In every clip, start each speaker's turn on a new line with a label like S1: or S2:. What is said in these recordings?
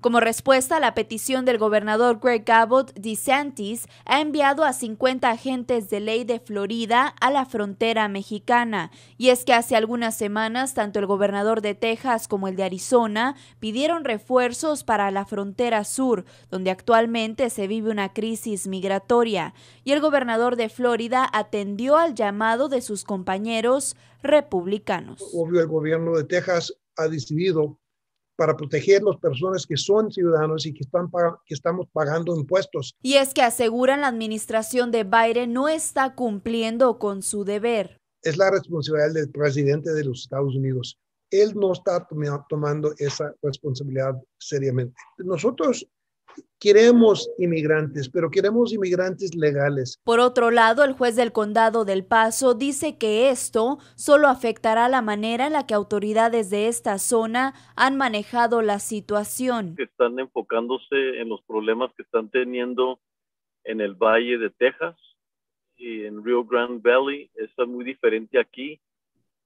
S1: Como respuesta a la petición del gobernador Greg Abbott, DeSantis ha enviado a 50 agentes de ley de Florida a la frontera mexicana. Y es que hace algunas semanas, tanto el gobernador de Texas como el de Arizona pidieron refuerzos para la frontera sur, donde actualmente se vive una crisis migratoria. Y el gobernador de Florida atendió al llamado de sus compañeros republicanos.
S2: Obvio, el gobierno de Texas ha decidido para proteger a las personas que son ciudadanos y que, están que estamos pagando impuestos.
S1: Y es que aseguran la administración de Biden no está cumpliendo con su deber.
S2: Es la responsabilidad del presidente de los Estados Unidos. Él no está tomando esa responsabilidad seriamente. Nosotros Queremos inmigrantes, pero queremos inmigrantes legales.
S1: Por otro lado, el juez del condado del Paso dice que esto solo afectará la manera en la que autoridades de esta zona han manejado la situación.
S3: Están enfocándose en los problemas que están teniendo en el Valle de Texas y en Rio Grande Valley. Está muy diferente aquí.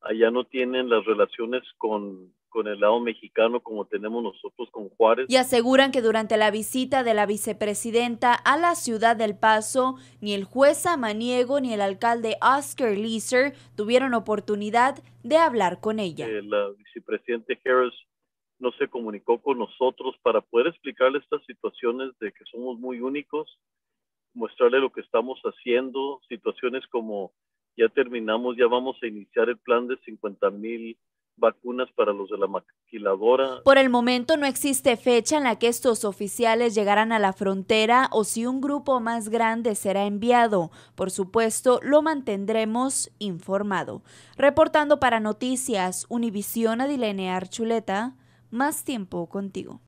S3: Allá no tienen las relaciones con con el lado mexicano como tenemos nosotros con Juárez. Y aseguran
S1: que durante la visita de la vicepresidenta a la ciudad del Paso, ni el juez Amaniego ni el alcalde Oscar Leeser tuvieron oportunidad de hablar con ella.
S3: Eh, la vicepresidenta Harris no se comunicó con nosotros para poder explicarle estas situaciones de que somos muy únicos, mostrarle lo que estamos haciendo, situaciones como ya terminamos, ya vamos a iniciar el plan de 50 mil vacunas para los de la maquiladora.
S1: Por el momento no existe fecha en la que estos oficiales llegarán a la frontera o si un grupo más grande será enviado. Por supuesto, lo mantendremos informado. Reportando para Noticias Univisión Adilene Archuleta, más tiempo contigo.